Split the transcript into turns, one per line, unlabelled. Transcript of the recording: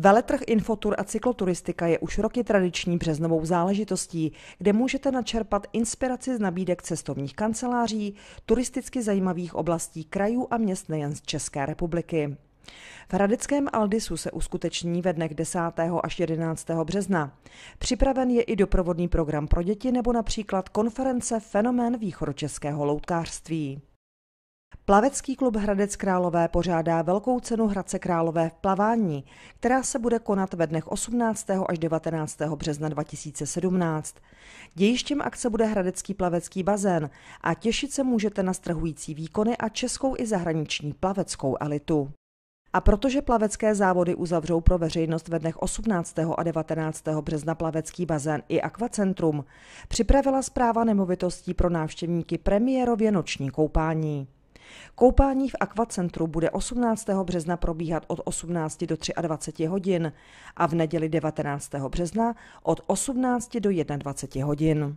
Veletrh Infotur a cykloturistika je už roky tradiční březnovou záležitostí, kde můžete načerpat inspiraci z nabídek cestovních kanceláří, turisticky zajímavých oblastí krajů a měst nejen z České republiky. V Hradeckém Aldisu se uskuteční ve dnech 10. až 11. března. Připraven je i doprovodný program pro děti nebo například konference Fenomén východočeského loutkářství. Plavecký klub Hradec Králové pořádá velkou cenu Hradce Králové v plavání, která se bude konat ve dnech 18. až 19. března 2017. Dějištěm akce bude Hradecký plavecký bazén a těšit se můžete na strhující výkony a českou i zahraniční plaveckou elitu. A protože plavecké závody uzavřou pro veřejnost ve dnech 18. a 19. března plavecký bazén i akvacentrum, připravila zpráva nemovitostí pro návštěvníky premiérově noční koupání. Koupání v akvacentru bude 18. března probíhat od 18 do 23 hodin a v neděli 19. března od 18 do 21 hodin.